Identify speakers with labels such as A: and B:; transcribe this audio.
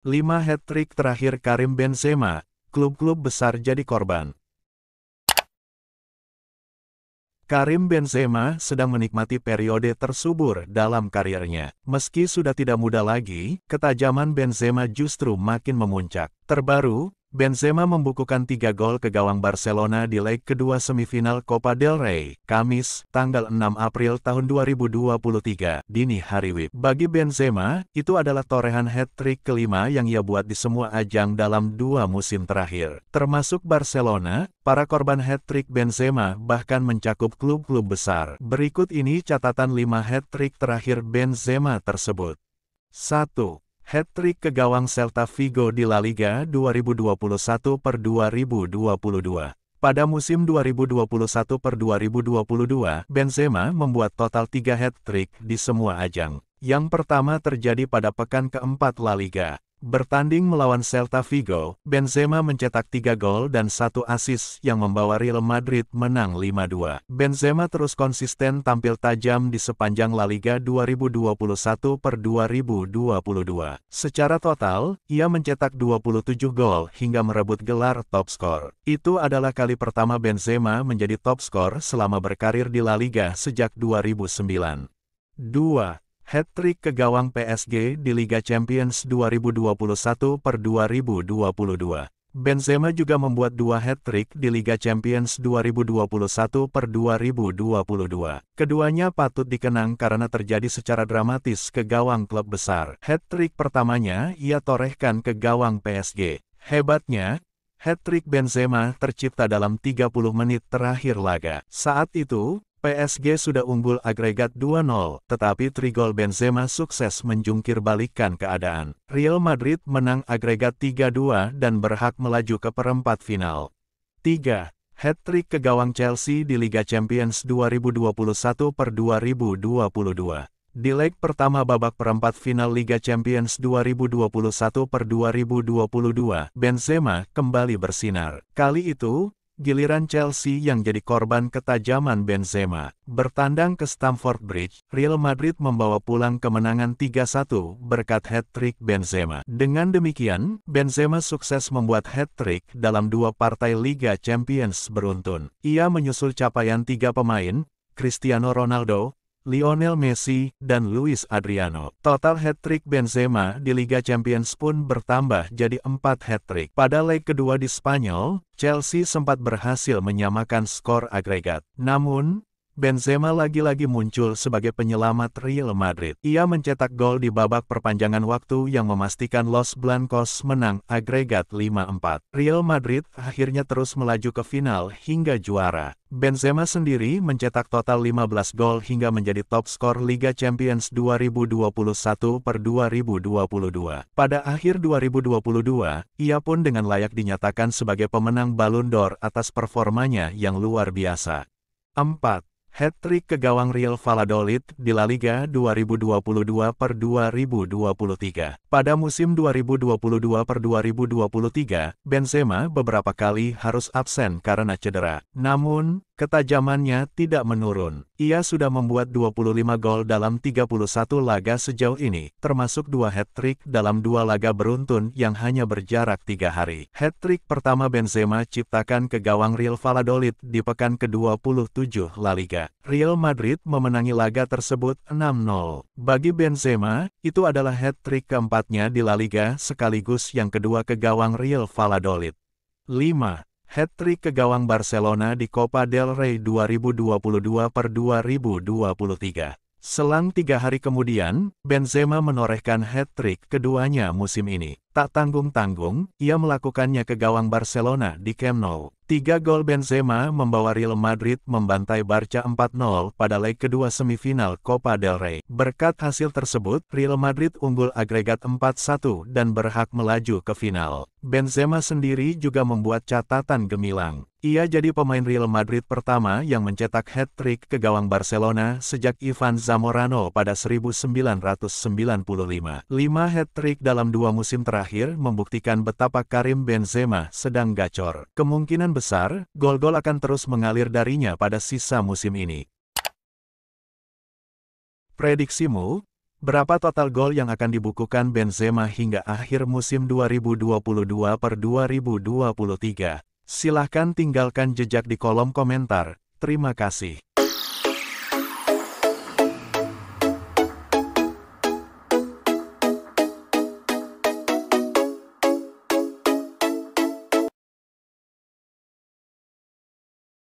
A: 5 hat-trick terakhir Karim Benzema, klub-klub besar jadi korban. Karim Benzema sedang menikmati periode tersubur dalam karirnya. Meski sudah tidak muda lagi, ketajaman Benzema justru makin memuncak. Terbaru, Benzema membukukan tiga gol ke gawang Barcelona di leg kedua semifinal Copa del Rey, Kamis, tanggal 6 April tahun 2023, dini hari WIB. Bagi Benzema, itu adalah torehan hat-trick kelima yang ia buat di semua ajang dalam dua musim terakhir. Termasuk Barcelona, para korban hat-trick Benzema bahkan mencakup klub-klub besar. Berikut ini catatan lima hat-trick terakhir Benzema tersebut. 1. Hat-trick ke gawang Celta Vigo di La Liga 2021 2022. Pada musim 2021 2022, Benzema membuat total tiga hat-trick di semua ajang. Yang pertama terjadi pada pekan keempat La Liga. Bertanding melawan Celta Vigo, Benzema mencetak 3 gol dan 1 assist yang membawa Real Madrid menang 5-2. Benzema terus konsisten tampil tajam di sepanjang La Liga 2021 per 2022. Secara total, ia mencetak 27 gol hingga merebut gelar top skor. Itu adalah kali pertama Benzema menjadi top skor selama berkarir di La Liga sejak 2009. 2. Hat-trick ke gawang PSG di Liga Champions 2021 per 2022. Benzema juga membuat dua hat-trick di Liga Champions 2021 per 2022. Keduanya patut dikenang karena terjadi secara dramatis ke gawang klub besar. Hat-trick pertamanya ia torehkan ke gawang PSG. Hebatnya, hat-trick Benzema tercipta dalam 30 menit terakhir laga. Saat itu, PSG sudah unggul agregat 2-0, tetapi trigol Benzema sukses menjungkir balikkan keadaan. Real Madrid menang agregat 3-2 dan berhak melaju ke perempat final. 3. Hat-trick ke gawang Chelsea di Liga Champions 2021 2022. Di leg pertama babak perempat final Liga Champions 2021 per 2022, Benzema kembali bersinar. Kali itu, giliran Chelsea yang jadi korban ketajaman Benzema. Bertandang ke Stamford Bridge, Real Madrid membawa pulang kemenangan 3-1 berkat hat-trick Benzema. Dengan demikian, Benzema sukses membuat hat-trick dalam dua partai Liga Champions beruntun. Ia menyusul capaian tiga pemain, Cristiano Ronaldo, Lionel Messi, dan Luis Adriano. Total hat-trick Benzema di Liga Champions pun bertambah jadi empat hat-trick. Pada leg kedua di Spanyol, Chelsea sempat berhasil menyamakan skor agregat. Namun, Benzema lagi-lagi muncul sebagai penyelamat Real Madrid. Ia mencetak gol di babak perpanjangan waktu yang memastikan Los Blancos menang agregat 5-4. Real Madrid akhirnya terus melaju ke final hingga juara. Benzema sendiri mencetak total 15 gol hingga menjadi top skor Liga Champions 2021 per 2022. Pada akhir 2022, ia pun dengan layak dinyatakan sebagai pemenang Ballon d'Or atas performanya yang luar biasa. 4. Hat-trick ke gawang Real Valladolid di La Liga 2022 per 2023. Pada musim 2022 per 2023, Benzema beberapa kali harus absen karena cedera. Namun, Ketajamannya tidak menurun. Ia sudah membuat 25 gol dalam 31 laga sejauh ini, termasuk dua hat-trick dalam dua laga beruntun yang hanya berjarak tiga hari. Hat-trick pertama Benzema ciptakan ke gawang Real Valladolid di pekan ke-27 La Liga. Real Madrid memenangi laga tersebut 6-0. Bagi Benzema, itu adalah hat-trick keempatnya di La Liga sekaligus yang kedua ke gawang Real Valladolid. 5. Hat-trick ke gawang Barcelona di Copa del Rey 2022 per 2023. Selang tiga hari kemudian, Benzema menorehkan hat-trick keduanya musim ini. Tak tanggung-tanggung, ia melakukannya ke gawang Barcelona di Camp Nou. Tiga gol Benzema membawa Real Madrid membantai Barca 4-0 pada leg kedua semifinal Copa del Rey. Berkat hasil tersebut, Real Madrid unggul agregat 4-1 dan berhak melaju ke final. Benzema sendiri juga membuat catatan gemilang. Ia jadi pemain Real Madrid pertama yang mencetak hat-trick ke gawang Barcelona sejak Ivan Zamorano pada 1995. Lima hat-trick dalam dua musim terakhir terakhir membuktikan betapa Karim Benzema sedang gacor. Kemungkinan besar, gol-gol akan terus mengalir darinya pada sisa musim ini. Prediksimu, berapa total gol yang akan dibukukan Benzema hingga akhir musim 2022 per 2023? Silahkan tinggalkan jejak di kolom komentar. Terima kasih.